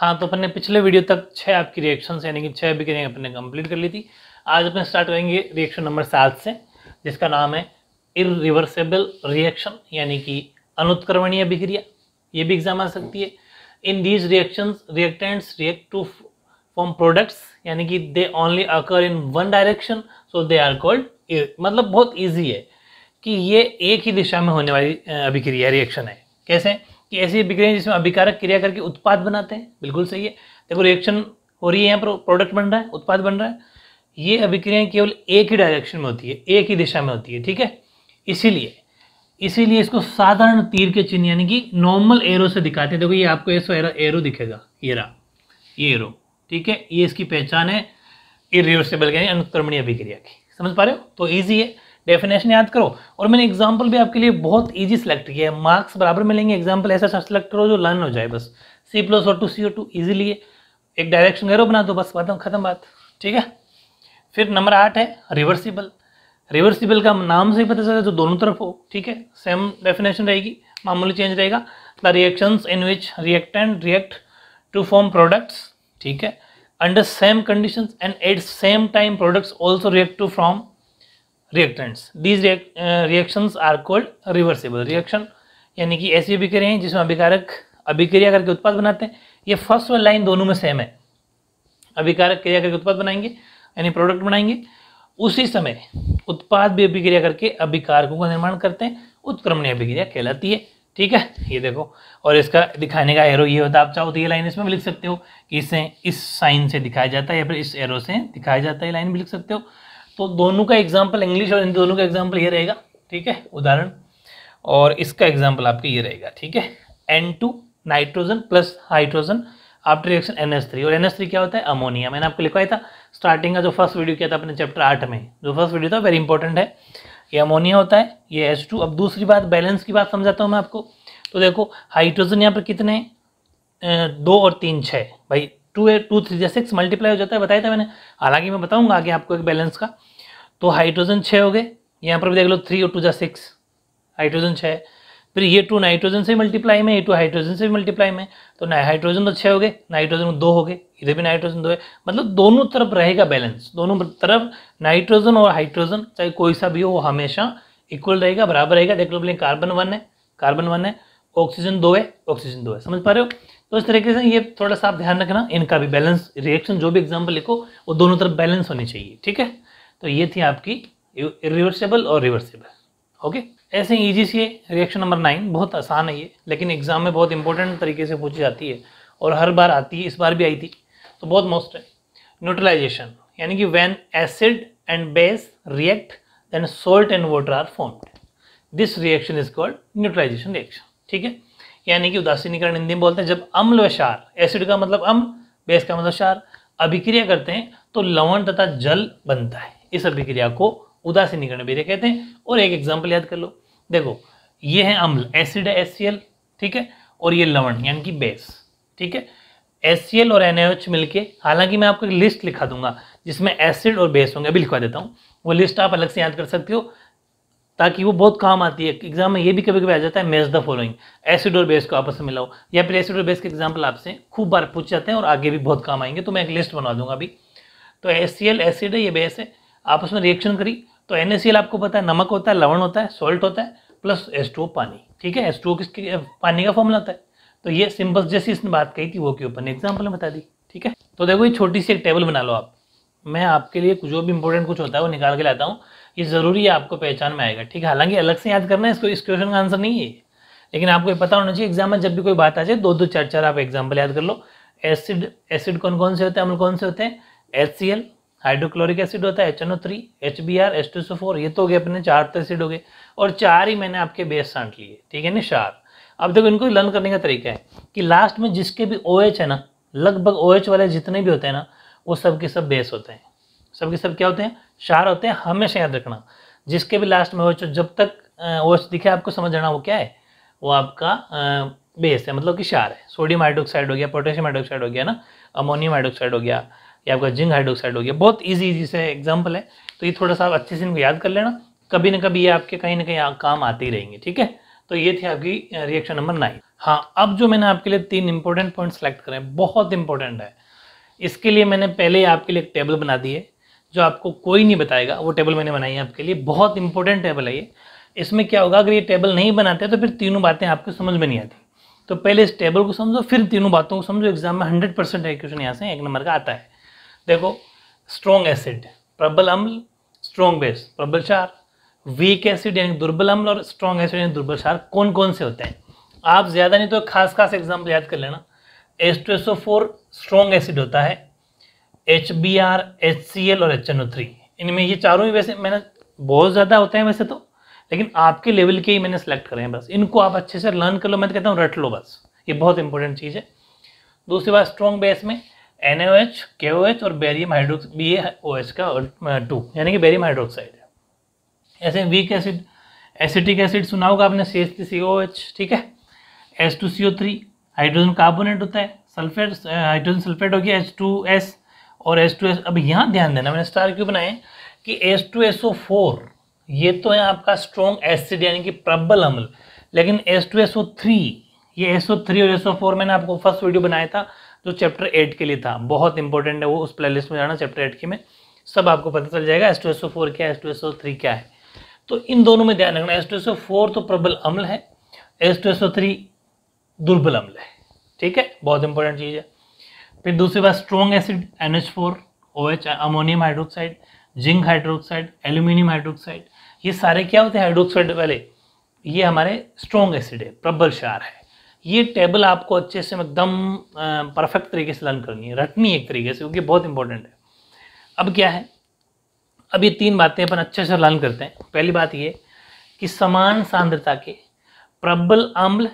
हाँ तो अपन ने पिछले वीडियो तक छः आपकी रिएक्शन यानी कि छः बिक्रियाँ अपने कंप्लीट कर ली थी आज अपन स्टार्ट करेंगे रिएक्शन नंबर सात से जिसका नाम है इरिवर्सेबल रिएक्शन यानी कि अनुत्क्रमणीय बिक्रिया ये भी एग्जाम आ सकती है in these reaction reactants react to form products यानी कि they only occur in one direction so they are called मतलब बहुत ईजी है कि ये एक ही दिशा में होने वाली अभिक्रिया रिएक्शन है कैसे कि ऐसी अभिक्रिया जिसमें अभिकारक क्रिया करके उत्पाद बनाते हैं बिल्कुल सही है देखो रिएक्शन हो रही है यहाँ पर प्रोडक्ट बन रहा है उत्पाद बन रहा है ये अभिक्रियाएं केवल एक ही डायरेक्शन में होती है एक ही दिशा में होती है ठीक है इसीलिए इसीलिए इसको साधारण तीर के चिन्ह यानी कि नॉर्मल एरो से दिखाते हैं देखो ये आपको ऐसा एरो एरो दिखेगा ये रहा ये एरो ठीक है ये इसकी पहचान है इरिवर्सिबल यानी अनुक्रमणीय अभिक्रिया की समझ पा रहे हो तो ईजी है डेफिनेशन याद करो और मैंने एग्जाम्पल भी आपके लिए बहुत ईजी सेलेक्ट किया है मार्क्स बराबर मिलेंगे एग्जाम्पल ऐसा सेलेक्ट करो जो लर्न हो जाए बस सी प्लस और two C O two easily एक डायरेक्शन एरो बना दो बस बात खत्म बात ठीक है फिर नंबर आठ है रिवर्सिबल रिवर्सिबल का नाम से ही पता चला जो दोनों तरफ हो ठीक है सेम डेफिनेशन रहेगी मामूली चेंज रहेगा the reaction in which and react to form products ठीक है under same condition and at same time products also react to from reactants These react, uh, reactions are called reversible यानी कि ऐसी अभिक्रिया हैं जिसमें अभिकारक अभिक्रिया करके उत्पाद बनाते हैं ये फर्स्ट वाली लाइन दोनों में सेम है अभिकारक क्रिया करके उत्पाद बनाएंगे यानी प्रोडक्ट बनाएंगे उसी समय उत्पाद भी अभिक्रिया करके अभिकारकों का निर्माण करते हैं उत्क्रमणीय अभिक्रिया कहलाती है ठीक है ये देखो और इसका दिखाने का एरो ये होता है आप चाहो तो ये लाइन इसमें भी लिख सकते हो कि इसे इस साइन से दिखाया जाता है या फिर इस एरो से दिखाया जाता है लाइन भी लिख सकते हो तो दोनों का एग्जाम्पल इंग्लिश और हिंदी दोनों का एग्जाम्पल ये रहेगा ठीक है उदाहरण और इसका एग्जाम्पल आपके ये रहेगा ठीक है N two nitrogen plus hydrogen after reaction N S three और एन एस थ्री क्या होता है अमोनिया मैंने आपको लिखवाया था स्टार्टिंग का जो फर्स्ट वीडियो किया था अपने चैप्टर आठ में जो फर्स्ट वीडियो था वेरी इंपॉर्टेंट है ये अमोनिया होता है ये एस टू अब दूसरी बात बैलेंस की बात समझाता हूँ मैं आपको तो देखो हाइड्रोजन यहाँ पर कितने हैं दो और तीन छः भाई टू ए टू थ्री जैसे सिक्स मल्टीप्लाई हो जाता है बताया था मैंने हालांकि मैं बताऊंगा आगे आपको एक बैलेंस का तो हाइड्रोजन छः हो गए यहाँ पर भी देख लो थ्री और टू जा सिक्स हाइड्रोजन छः फिर ये टू नाइट्रोजन से मल्टीप्लाई में ये टू हाइड्रोजन से भी मल्टीप्लाई में तो ना हाइड्रोजन तो छः हो गए नाइट्रोजन दो हो गए इधर भी नाइट्रोजन दो है मतलब दोनों तरफ रहेगा बैलेंस दोनों तरफ नाइट्रोजन और हाइड्रोजन चाहे कोई सा भी हो वो हमेशा इक्वल रहेगा बराबर रहेगा देख लो बोले कार्बन वन है कार्बन वन है ऑक्सीजन दो है ऑक्सीजन दो है समझ पा रहे हो तो इस तरीके से ये थोड़ा सा आप ध्यान रखना इनका भी बैलेंस रिएक्शन जो भी एग्जाम्पल लिखो वो दोनों तरफ बैलेंस होनी चाहिए ठीक है तो ये थी आपकी रिवर्सेबल और रिवर्सेबल ओके ऐसे ही ईजी सी रिएक्शन नंबर नाइन बहुत आसान है ये लेकिन एग्जाम में बहुत इंपॉर्टेंट तरीके से पूछी जाती है और हर बार आती है इस बार भी आई थी तो बहुत मोस्ट है न्यूट्रलाइजेशन यानी कि when acid and base react then salt and water are formed this reaction is called neutralization reaction ठीक है यानी कि उदासीनीकरण हिंदी में बोलते हैं जब अम्ल व शार एसिड का मतलब अम्ल बेस का मतलब शार अभिक्रिया करते हैं तो लवण तथा जल बनता है इस अभिक्रिया को उदासीनीकरण अभिक्रिया कहते हैं और एक एग्जाम्पल याद कर लो देखो ये है अम्ल एसिड है एस ठीक है और ये लवण यानी कि बेस ठीक है एस और एन मिलके हालांकि मैं आपको एक लिस्ट लिखा दूंगा जिसमें एसिड और बेस होंगे अभी लिखवा देता हूँ वो लिस्ट आप अलग से याद कर सकते हो ताकि वो बहुत काम आती है एग्जाम में ये भी कभी कभी आ जाता है मेज द फॉलोइंग एसिड और बेस को आपस में मिलाओ या फिर एसिड और बेस के एग्जाम्पल आपसे खूब बार पूछ जाते हैं और आगे भी बहुत काम आएंगे तो मैं एक लिस्ट बनवा दूंगा अभी तो एस एसिड है ये बेस है आप उसमें रिएक्शन करी तो एन आपको पता है नमक होता है लवण होता है सॉल्ट होता है प्लस एस पानी ठीक है एस किसके पानी का फॉर्मूला होता है तो ये सिंपल जैसी इसने बात कही थी वो के ऊपर एग्जाम्पल में बता दी ठीक है तो देखो ये छोटी सी एक टेबल बना लो आप मैं आपके लिए जो भी इंपॉर्टेंट कुछ होता है वो निकाल के लाता हूँ ये ज़रूरी है आपको पहचान में आएगा ठीक है हालांकि अलग से याद करना है इसको इस क्वेश्चन का आंसर नहीं है लेकिन आपको ये पता होना चाहिए एग्जाम में जब भी कोई बात आ जाए दो दो चार चार आप एग्जाम्पल याद कर लो एसिड एसिड कौन कौन से होते हैं अम्ल कौन से होते हैं H C L hydrochloric acid होता है H N O three H B R S two so four ये तो हो गए अपने चार तो एसिड हो गए और चार ही मैंने आपके बेस सांट लिए ठीक है ना चार अब देखो इनको लर्न करने का तरीका है कि लास्ट में जिसके भी ओ OH है ना लगभग ओ OH वाले जितने भी होते हैं ना वो सब के सब बेस होते हैं सब के सब क्या होते हैं चार होते हैं हमेशा याद रखना जिसके भी लास्ट में OH, जब तक ओ OH दिखे आपको समझ जाना वो क्या है वो आपका बेस है मतलब कि क्षार है सोडियम हाइड्रोक्साइड हो गया पोटेशियम हाइड्रोक्साइड हो गया ना अमोनियम हाइड्रोक्साइड हो गया या आपका जिंक हाइड्रोक्साइड हो गया बहुत ईजी ईजी से एग्जाम्पल है तो ये थोड़ा सा अच्छे से इनको याद कर लेना कभी ना कभी ये आपके कहीं ना कहीं काम आते ही रहेंगे ठीक है तो ये थी आपकी रिएक्शन नंबर नाइन हाँ अब जो मैंने आपके लिए तीन इंपॉर्टेंट पॉइंट सेलेक्ट करें बहुत इंपॉर्टेंट है इसके लिए मैंने पहले आपके लिए एक टेबल बना दी है जो आपको कोई नहीं बताएगा वो टेबल मैंने बनाई है आपके लिए बहुत इंपॉर्टेंट टेबल है ये इसमें क्या होगा अगर ये टेबल नहीं बनाते तो फिर तीनों बातें आपको समझ में नहीं आती तो पहले इस टेबल को समझो फिर तीनों बातों को समझो एग्जाम में हंड्रेड परसेंट क्वेश्चन यहाँ से एक नंबर का आता है देखो स्ट्रॉन्ग एसिड प्रबल अम्ल स्ट्रॉन्ग बेस प्रबल क्षार वीक एसिड यानी दुर्बल अम्ल और स्ट्रॉन्ग एसिड यानी दुर्बल क्षार कौन कौन से होते हैं आप ज़्यादा नहीं तो खास खास एग्जाम्पल याद कर लेना H two four strong acid होता है H B R H C L और एच एन ओ थ्री इनमें ये चारों ही वैसे मैंने बहुत ज़्यादा होते हैं वैसे तो लेकिन आपके लेवल के ही मैंने सेलेक्ट करे हैं बस इनको आप अच्छे से लर्न कर लो मैं तो कहता हूँ रट लो बस ये बहुत इंपॉर्टेंट चीज़ है दूसरी बात स्ट्रॉन्ग बेस में N O H K O H और barium hydroxide B O H का और टू uh, यानी कि बेरियम हाइड्रोक्साइड है ऐसे वीक एसिड एसिटिक एसिड सुना होगा आपने C S T C O H ठीक है S two C O three hydrogen carbonate होता है सल्फेट हाइड्रोजन सल्फेट हो गया एच टू एस और एस टू एस अब यहाँ ध्यान देना मैंने स्टार क्यों बनाए कि S two S O four ये तो है आपका स्ट्रॉन्ग एसिड यानी कि प्रबल अम्ल लेकिन S two S O three ये एस ओ थ्री और एस ओ फोर मैंने आपको फर्स्ट वीडियो बनाया था जो चैप्टर एट के लिए था बहुत इंपॉर्टेंट है वो उस प्लेलिस्ट में जाना चैप्टर एट के में सब आपको पता चल जाएगा S two S O four क्या है S two S O three क्या है तो इन दोनों में ध्यान रखना एस टू फोर तो प्रबल अम्ल है S two S O three दुर्बल अम्ल है ठीक है बहुत इंपॉर्टेंट चीज़ है फिर दूसरी बात strong acid N H four O H ammonium hydroxide zinc hydroxide aluminium hydroxide ये सारे क्या होते हैं हाइड्रोक्साइड वाले ये हमारे स्ट्रॉन्ग एसिड है प्रबल शार है ये टेबल आपको अच्छे से एकदम परफेक्ट तरीके से लर्न करनी है रटनी एक तरीके से क्योंकि बहुत इंपॉर्टेंट है अब क्या है अब ये तीन बातें अपन अच्छे से लर्न करते हैं पहली बात ये कि समान सांद्रता के प्रबल अम्ल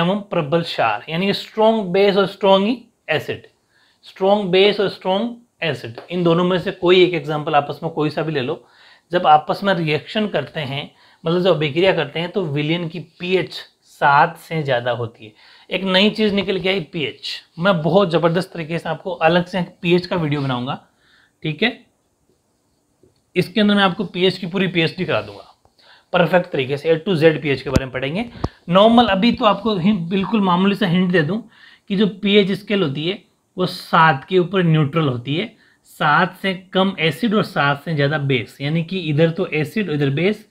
एवं प्रबल शार यानी स्ट्रॉन्ग बेस और स्ट्रॉन्ग एसिड स्ट्रॉन्ग बेस और स्ट्रॉन्ग एसिड इन दोनों में से कोई एक एग्जाम्पल आपस में कोई सा भी ले लो जब आपस में रिएक्शन करते हैं मतलब जब अभिक्रिया करते हैं तो विलियन की पीएच सात से ज़्यादा होती है एक नई चीज़ निकल के आई पीएच मैं बहुत ज़बरदस्त तरीके से आपको अलग से पीएच का वीडियो बनाऊंगा ठीक है इसके अंदर मैं आपको पीएच की पूरी पीएचडी करा दूंगा परफेक्ट तरीके से ए टू जेड पीएच के बारे में पढ़ेंगे नॉर्मल अभी तो आपको बिल्कुल मामूली से हिंट दे दूँ कि जो एच स्केल होती है वो सात के ऊपर न्यूट्रल होती है सात से कम एसिड और सात से ज़्यादा बेस यानी कि इधर तो एसिड इधर बेस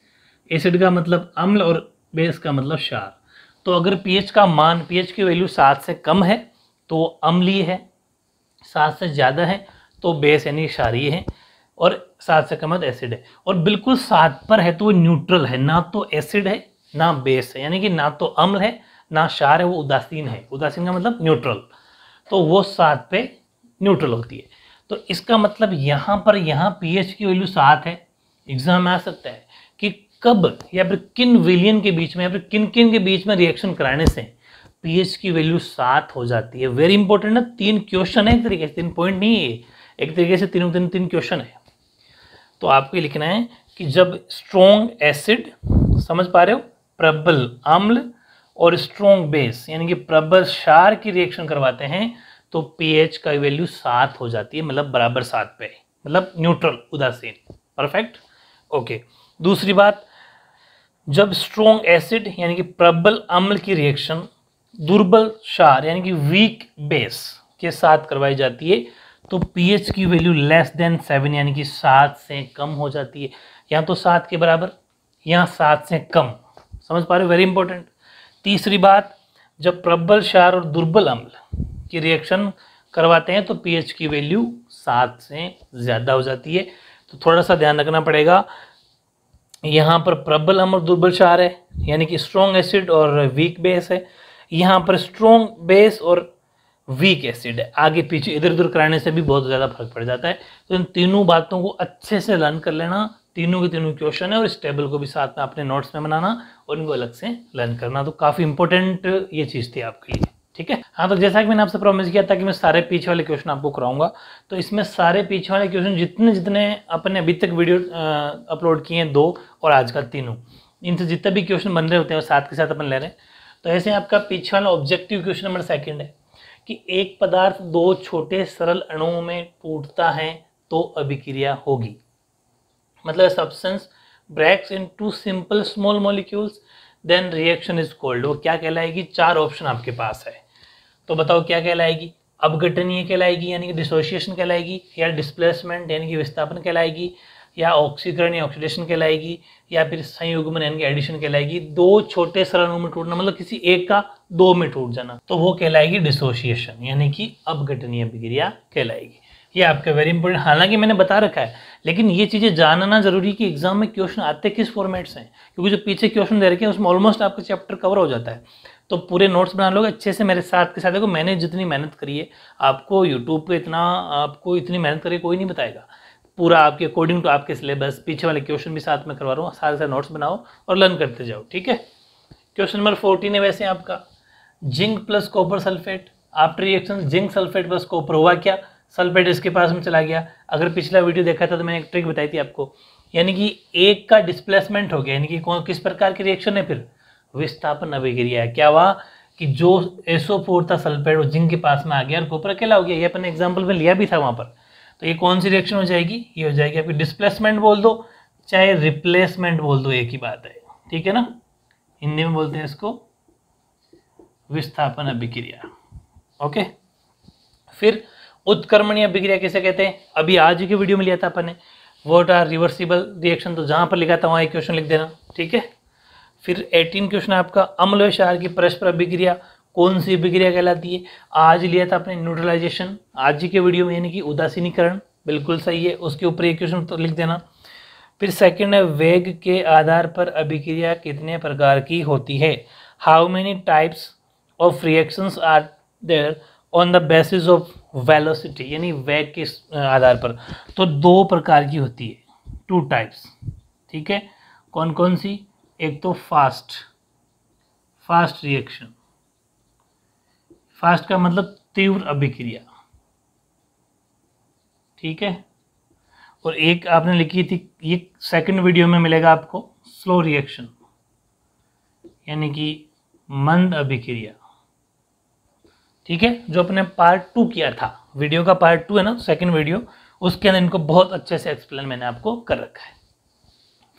एसिड का मतलब अम्ल और बेस का मतलब शार तो अगर पीएच का मान पीएच की वैल्यू सात से कम है तो अम्लीय है सात से ज़्यादा है तो बेस यानी क्षारीय है और सात से कम है तो एसिड है और बिल्कुल सात पर है तो वो न्यूट्रल है ना तो एसिड है ना बेस है यानी कि ना तो अम्ल है ना क्षार है वो उदासीन है उदासीन का मतलब न्यूट्रल तो वो सात पे न्यूट्रल होती है तो इसका मतलब यहाँ पर यहाँ पी की वैल्यू सात है एग्जाम में आ सकता है कब या फिर किन विलियन के बीच में या फिर किन किन के बीच में रिएक्शन कराने से पीएच की वैल्यू सात हो जाती है वेरी इंपॉर्टेंट ना तीन क्वेश्चन है एक तरीके से तीन पॉइंट नहीं है एक तरीके से तीनों तीन तीन क्वेश्चन है तो आपको लिखना है कि जब स्ट्रोंग एसिड समझ पा रहे हो प्रबल अम्ल और स्ट्रोंग बेस यानी कि प्रबल शार की रिएक्शन करवाते हैं तो पीएच का वैल्यू सात हो जाती है मतलब बराबर सात पे मतलब न्यूट्रल उदासीन परफेक्ट ओके दूसरी बात जब स्ट्रोंग एसिड यानी कि प्रबल अम्ल की रिएक्शन दुर्बल क्षार यानी कि वीक बेस के साथ करवाई जाती है तो पीएच की वैल्यू लेस देन सेवन यानी कि सात से कम हो जाती है या तो सात के बराबर या सात से कम समझ पा रहे हो वेरी इंपॉर्टेंट तीसरी बात जब प्रबल क्षार और दुर्बल अम्ल की रिएक्शन करवाते हैं तो पीएच की वैल्यू सात से ज़्यादा हो जाती है तो थोड़ा सा ध्यान रखना पड़ेगा यहाँ पर प्रबल अम्ल दुर्बल क्षार है यानी कि स्ट्रॉन्ग एसिड और वीक बेस है यहाँ पर स्ट्रॉन्ग बेस और वीक एसिड है आगे पीछे इधर उधर कराने से भी बहुत ज़्यादा फर्क पड़ जाता है तो इन तीनों बातों को अच्छे से लर्न कर लेना तीनों के तीनों क्वेश्चन है और इस टेबल को भी साथ में अपने नोट्स में बनाना और इनको अलग से लर्न करना तो काफ़ी इंपॉर्टेंट ये चीज़ थी आपके लिए ठीक है हाँ तो जैसा कि मैंने आपसे प्रॉमिस किया था कि मैं सारे पीछे वाले क्वेश्चन आपको कराऊंगा तो इसमें सारे पीछे वाले क्वेश्चन जितने जितने अपने अभी तक वीडियो अपलोड किए हैं दो और आज का तीनों इनसे जितने भी क्वेश्चन बन रहे होते हैं साथ के साथ अपन ले रहे हैं तो ऐसे आपका पीछे वाला ऑब्जेक्टिव क्वेश्चन नंबर सेकेंड है कि एक पदार्थ दो छोटे सरल अणुओं में टूटता है तो अभिक्रिया होगी मतलब substance breaks into simple small molecules then reaction is called वो क्या कहलाएगी चार ऑप्शन आपके पास है तो बताओ क्या कहलाएगी अपघटनीय कहलाएगी यानी कि डिसोशिएशन कहलाएगी या डिस्प्लेसमेंट यानी कि विस्थापन कहलाएगी या ऑक्सीकरण या ऑक्सीडेशन कहलाएगी या फिर संयुग्मन यानी कि एडिशन कहलाएगी दो छोटे सरल में टूटना मतलब किसी एक का दो में टूट जाना तो वो कहलाएगी डिसोशिएशन यानी कि अपघटनीय प्रक्रिया कहलाएगी ये आपका वेरी इंपॉर्टेंट हालांकि मैंने बता रखा है लेकिन ये चीज़ें जानना जरूरी कि एग्जाम में क्वेश्चन आते किस फॉर्मेट से हैं क्योंकि जो पीछे क्वेश्चन दे रखे हैं उसमें ऑलमोस्ट आपका चैप्टर कवर हो जाता है तो पूरे नोट्स बना लोगे अच्छे से मेरे साथ के साथ देखो मैंने जितनी मेहनत करी है आपको यूट्यूब पे इतना आपको इतनी मेहनत करी कोई नहीं बताएगा पूरा आपके अकॉर्डिंग टू आपके सिलेबस पीछे वाले क्वेश्चन भी साथ में करवा रहा हूँ सारे सारे नोट्स बनाओ और लर्न करते जाओ ठीक है क्वेश्चन नंबर फोर्टीन है वैसे आपका zinc plus copper sulphate after reaction zinc sulphate plus copper हुआ क्या सल्फेट इसके पास में चला गया अगर पिछला वीडियो देखा था तो मैंने एक ट्रिक बताई थी आपको यानी कि एक का डिस्प्लेसमेंट हो गया यानी कि कौन किस प्रकार की रिएक्शन है फिर विस्थापन अभिक्रिया है क्या हुआ कि जो एसओ फोर था सल्फेट वो जिंक के पास में आ गया और कोपर अकेला हो गया ये अपने एग्जाम्पल में लिया भी था वहाँ पर तो ये कौन सी रिएक्शन हो जाएगी ये हो जाएगी आपकी डिस्प्लेसमेंट बोल दो चाहे रिप्लेसमेंट बोल दो एक ही बात है ठीक है ना हिंदी में बोलते हैं इसको विस्थापन अभिक्रिया ओके फिर उत्कर्मणीय अभिक्रिया कैसे कहते हैं अभी आज की वीडियो में लिया था अपने वोट आर रिवर्सिबल रिएक्शन तो जहाँ पर लिखा था वहाँ एक क्वेश्चन लिख देना ठीक है फिर 18 क्वेश्चन आपका अम्ल व क्षार की परस्पर अभिक्रिया कौन सी अभिक्रिया कहलाती है आज लिया था आपने न्यूट्रलाइजेशन आज ही के वीडियो में यानी कि उदासीनीकरण बिल्कुल सही है उसके ऊपर एक क्वेश्चन तो लिख देना फिर सेकंड है वेग के आधार पर अभिक्रिया कितने प्रकार की होती है how many types of reactions are there on the basis of velocity यानी वेग के आधार पर तो दो प्रकार की होती है टू टाइप्स ठीक है कौन कौन सी एक तो फास्ट फास्ट रिएक्शन फास्ट का मतलब तीव्र अभिक्रिया ठीक है और एक आपने लिखी थी ये सेकंड वीडियो में मिलेगा आपको स्लो रिएक्शन यानी कि मंद अभिक्रिया ठीक है जो अपने पार्ट टू किया था वीडियो का पार्ट टू है ना सेकंड वीडियो उसके अंदर इनको बहुत अच्छे से एक्सप्लेन मैंने आपको कर रखा है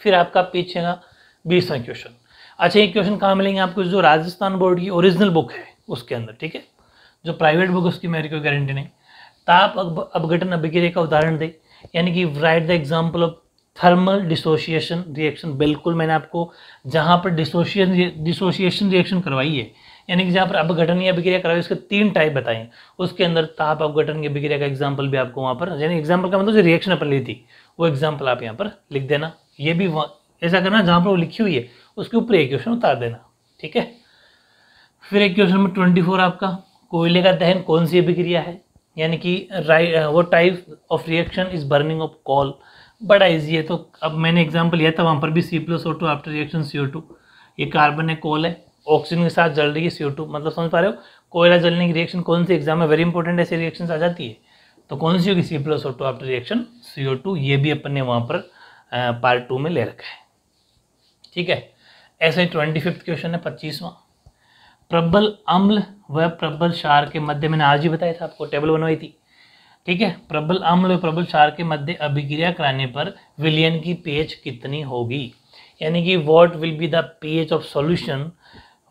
फिर आपका पीछेगा बीसवा क्वेश्चन अच्छा ये क्वेश्चन कहाँ मिलेंगे आपको जो राजस्थान बोर्ड की ओरिजिनल बुक है उसके अंदर ठीक है जो प्राइवेट बुक उसकी मेरी कोई गारंटी नहीं ताप तो अपघटन अभिक्रिया का उदाहरण दे यानी कि write the example of thermal dissociation reaction बिल्कुल मैंने आपको जहाँ पर डिसोशिएशन डिसोशिएशन रिएक्शन करवाई है यानी कि जहाँ पर अपघटन या अभिक्रिया करवाई उसके तीन टाइप बताए उसके अंदर ताप तो अपघटन की अभिक्रिया का एग्जाम्पल भी आपको वहाँ पर यानी एग्जाम्पल का मतलब जो रिएक्शन अपन ली थी वो एग्जाम्पल आप यहाँ पर लिख देना ये भी ऐसा करना जहाँ पर वो लिखी हुई है उसके ऊपर एक क्वेश्चन उतार देना ठीक है फिर एक क्वेश्चन नंबर ट्वेंटी फोर आपका कोयले का दहन कौन सी अभिक्रिया है यानी कि राइ वो type of reaction is burning of coal बड़ा इजी है तो अब मैंने एग्जाम्पल लिया था वहाँ पर भी C plus O two after reaction C O two ये कार्बन है कोल है ऑक्सीजन के साथ जल रही है सी ओ टू मतलब समझ पा रहे हो कोयला जलने की रिएक्शन कौन सी एग्जाम में वेरी इंपॉर्टेंट ऐसी रिएक्शन आ जाती है तो कौन सी होगी C plus O two after reaction C O two ये भी अपन ने वहाँ पर पार्ट टू में ले रखा है ठीक है ऐसे ही ट्वेंटी फिफ्थ क्वेश्चन है पच्चीसवां प्रबल अम्ल व प्रबल शार के मध्य मैंने आज ही बताया था आपको टेबल बनवाई थी ठीक है प्रबल अम्ल व प्रबल शार के मध्य अभिक्रिया कराने पर विलियन की पीएच कितनी होगी यानी कि what will be the pH of solution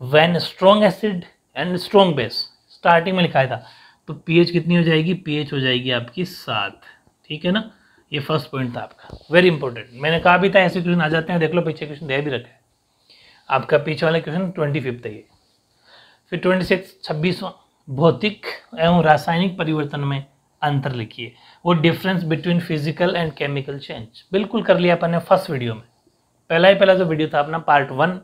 when strong acid and strong base starting में लिखा था तो पीएच कितनी हो जाएगी पीएच हो जाएगी आपकी सात ठीक है ना ये फर्स्ट पॉइंट था आपका वेरी इंपॉर्टेंट मैंने कहा भी था ऐसे क्वेश्चन आ जाते हैं देख लो पीछे क्वेश्चन दे भी रखा है आपका पीछे वाला क्वेश्चन ट्वेंटी फिफ्थ है ये फिर ट्वेंटी सिक्स छब्बीसवा भौतिक एवं रासायनिक परिवर्तन में अंतर लिखिए वो difference between physical and chemical change बिल्कुल कर लिया अपन ने फर्स्ट वीडियो में पहला ही पहला जो वीडियो था अपना पार्ट वन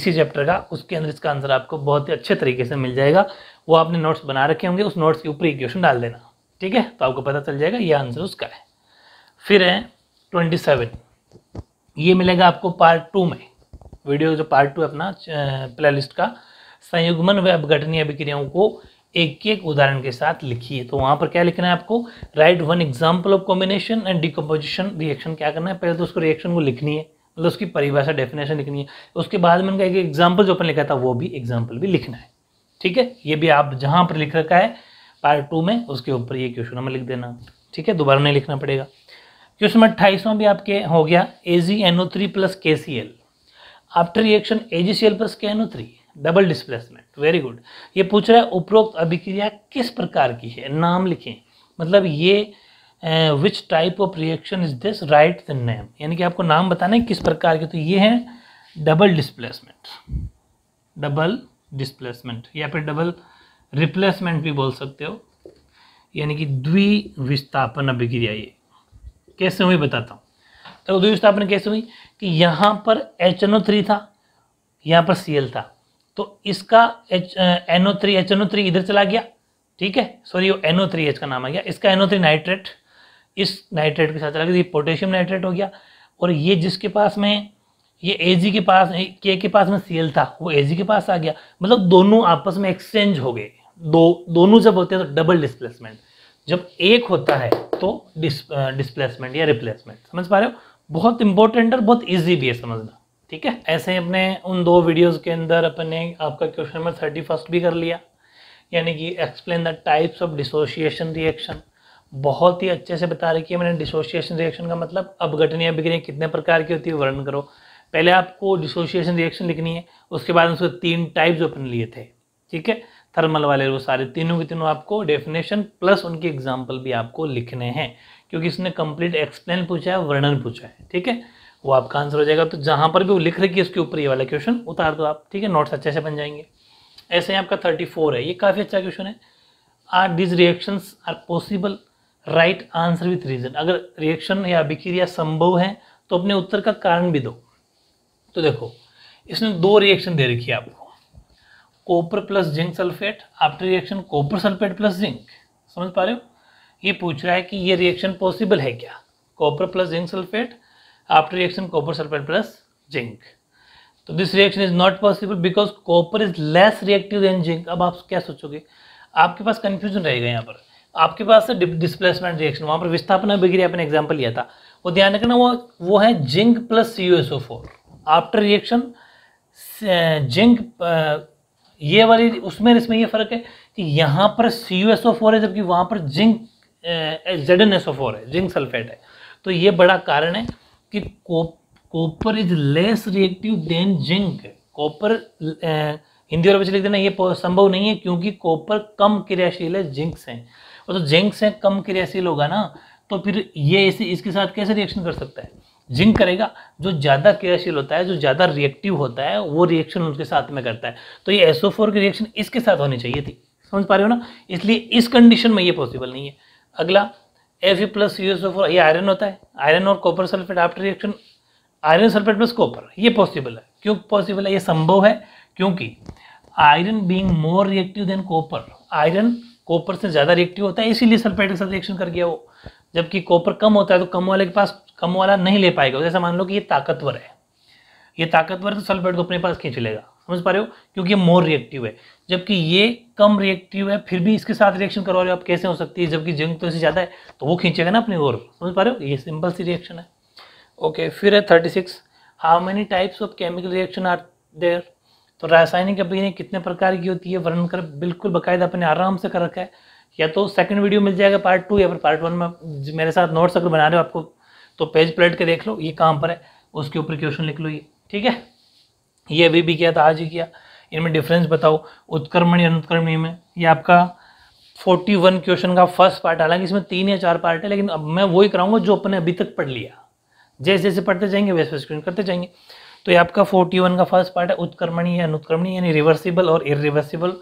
इसी चैप्टर का उसके अंदर इसका आंसर आपको बहुत ही अच्छे तरीके से मिल जाएगा वो आपने नोट्स बना रखे होंगे उस नोट्स के ऊपर ही क्वेश्चन डाल देना ठीक है तो आपको पता चल जाएगा ये आंसर उसका है फिर है ट्वेंटी सेवन ये मिलेगा आपको पार्ट टू में वीडियो जो पार्ट टू अपना अपना प्लेलिस्ट का संयुग्मन व अपघटनीय अभिक्रियाओं को एक एक उदाहरण के साथ लिखिए तो वहाँ पर क्या लिखना है आपको write one example of combination and decomposition reaction क्या करना है पहले तो उसको रिएक्शन को लिखनी है मतलब उसकी परिभाषा डेफिनेशन लिखनी है उसके बाद में उनका एक एग्जाम्पल जो अपन लिखा था वो भी एग्जाम्पल भी लिखना है ठीक है ये भी आप जहाँ पर लिख रखा है पार्ट टू में उसके ऊपर ये क्वेश्चन हमें लिख देना ठीक है दोबारा नहीं लिखना पड़ेगा जो इसमें अट्ठाईसवां भी आपके हो गया A G N O three plus K C L after reaction A G C L plus K N O three double displacement very good ये पूछ रहा है उपरोक्त अभिक्रिया किस प्रकार की है नाम लिखें मतलब ये which type of reaction is this write the name यानी कि आपको नाम बताना है किस प्रकार के तो ये है डबल डिस्प्लेसमेंट डबल डिस्प्लेसमेंट या फिर डबल रिप्लेसमेंट भी बोल सकते हो यानी कि द्विविस्थापन अभिक्रिया ये कैसे हुई बताता हूँ तो उदय स्थापना कैसे हुई कि यहाँ पर एच था यहाँ पर सी था तो इसका H N three H N three इधर चला गया ठीक है सॉरी वो एन थ्री एच का नाम आ गया इसका एन थ्री नाइट्रेट इस नाइट्रेट के साथ चला गया ये पोटेशियम नाइट्रेट हो गया और ये जिसके पास में ये ए के पास के के पास में सी था वो ए के पास आ गया मतलब दोनों आपस में एक्सचेंज हो गए दो दोनों जब होते हैं तो डबल डिस्प्लेसमेंट जब एक होता है तो डिस डिस्प्लेसमेंट या रिप्लेसमेंट समझ पा रहे हो बहुत इंपॉर्टेंट और बहुत ईजी भी है समझना ठीक है ऐसे ही अपने उन दो वीडियोज़ के अंदर अपन ने आपका क्वेश्चन नंबर थर्टी फर्स्ट भी कर लिया यानी कि explain the types of dissociation reaction बहुत ही अच्छे से बता रही है मैंने डिसोशिएशन रिएक्शन का मतलब अब अपघटनीय अभिक्रिया कितने प्रकार की होती है वर्णन करो पहले आपको डिसोशिएशन रिएक्शन लिखनी है उसके बाद उसके तीन टाइप्स अपन लिए थे ठीक है थर्मल वाले वो सारे तीनों के तीनों आपको डेफिनेशन प्लस उनके एग्जाम्पल भी आपको लिखने हैं क्योंकि इसने कंप्लीट एक्सप्लेन पूछा है वर्णन पूछा है ठीक है वो आपका आंसर हो जाएगा तो जहाँ पर भी वो लिख रखी है उसके ऊपर ये वाला क्वेश्चन उतार दो आप ठीक है नोट्स अच्छे से बन जाएंगे ऐसे ही आपका थर्टी फोर है ये काफ़ी अच्छा क्वेश्चन है are these reactions are possible write answer with reason अगर रिएक्शन या अभिक्रिया संभव है तो अपने उत्तर का कारण भी दो तो देखो इसने दो रिएक्शन दे रखी है आपको copper plus zinc sulphate after reaction copper sulphate plus zinc समझ पा रहे हो ये पूछ रहा है कि ये रिएक्शन पॉसिबल है क्या copper plus zinc sulphate after reaction copper sulphate plus zinc तो this reaction is not possible because copper is less reactive than zinc अब आप क्या सोचोगे आपके पास कंफ्यूजन रहेगा यहाँ पर आपके पास डिस्प्लेसमेंट रिएक्शन वहाँ पर विस्थापना बिगड़ी आपने एग्जाम्पल लिया था वो ध्यान रखना वो वो है zinc plus C after reaction zinc ये वाली उसमें इसमें ये फ़र्क है कि यहाँ पर C U S O four है जबकि वहाँ पर zinc Z N S O four है जिंक सल्फेट है तो ये बड़ा कारण है कि copper is less reactive than zinc copper Hindi और लिख देना ये संभव नहीं है क्योंकि कॉपर कम क्रियाशील है जिंक से और तो जिंक से कम क्रियाशील होगा ना तो फिर ये इसी इसके साथ कैसे रिएक्शन कर सकता है जिंक करेगा जो ज़्यादा क्रियाशील होता है जो ज़्यादा रिएक्टिव होता है वो रिएक्शन उनके साथ में करता है तो ये एसओ फोर की रिएक्शन इसके साथ होनी चाहिए थी समझ पा रहे हो ना इसलिए इस कंडीशन में ये पॉसिबल नहीं है अगला F E plus U S O four ये आयरन होता है आयरन और copper sulphate after reaction iron sulphate plus copper ये पॉसिबल है क्यों पॉसिबल है ये संभव है क्योंकि iron being more reactive than copper iron copper से ज़्यादा रिएक्टिव होता है इसीलिए सल्फेट के साथ रिएक्शन कर गया वो जबकि कॉपर कम होता है तो कम वाले के पास कम वाला नहीं ले पाएगा जैसे मान लो कि ये ताकतवर है ये ताकतवर तो सल्फेट को अपने पास खींच लेगा समझ पा रहे हो क्योंकि ये मोर रिएक्टिव है जबकि ये कम रिएक्टिव है फिर भी इसके साथ रिएक्शन करवा रहे हो आप कैसे हो सकती है जबकि जंग तो इसे ज़्यादा है तो वो खींचेगा ना अपनी ओर समझ पा रहे हो ये सिंपल सी रिएक्शन है ओके फिर है thirty six how many types of chemical reaction are there तो रासायनिक अभिक्रियाएं कितने प्रकार की होती है वर्णन कर बिल्कुल बाकायदा अपने आराम से कर रखा है या तो सेकंड वीडियो मिल जाएगा पार्ट टू या फिर पार्ट वन में मेरे साथ नोट्स अगर बना रहे हो आपको तो पेज पलट के देख लो ये कहाँ पर है उसके ऊपर क्वेश्चन लिख लो ये ठीक है ये अभी भी किया था तो आज ही किया इनमें डिफरेंस बताओ उत्क्रमण अनुत्क्रमणी में ये आपका फोर्टी वन क्वेश्चन का फर्स्ट पार्ट हालांकि इसमें तीन या चार पार्ट है लेकिन अब मैं वही कराऊंगा जो अपने अभी तक पढ़ लिया जैसे जैसे पढ़ते जाएंगे वैसे वैसे क्वेश्चन करते जाएंगे तो ये आपका फोर्टी वन का फर्स्ट पार्ट है उत्क्रमणी या अनुत्क्रमणी यानी रिवर्सिबल और इरिवर्सिबल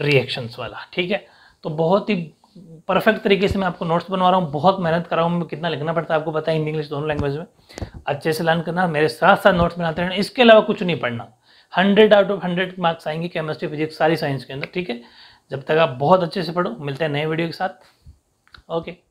रिएक्शंस वाला ठीक है तो बहुत ही परफेक्ट तरीके से मैं आपको नोट्स बनवा रहा हूँ बहुत मेहनत कर रहा हूँ कितना लिखना पड़ता है आपको पता है हिंदी इंग्लिश दोनों लैंग्वेज में अच्छे से लर्न करना मेरे साथ साथ नोट्स बनाते रहना इसके अलावा कुछ नहीं पढ़ना hundred out of hundred marks आएंगे केमिस्ट्री फिजिक्स सारी साइंस के अंदर ठीक है जब तक आप बहुत अच्छे से पढ़ो मिलते हैं नए वीडियो के साथ ओके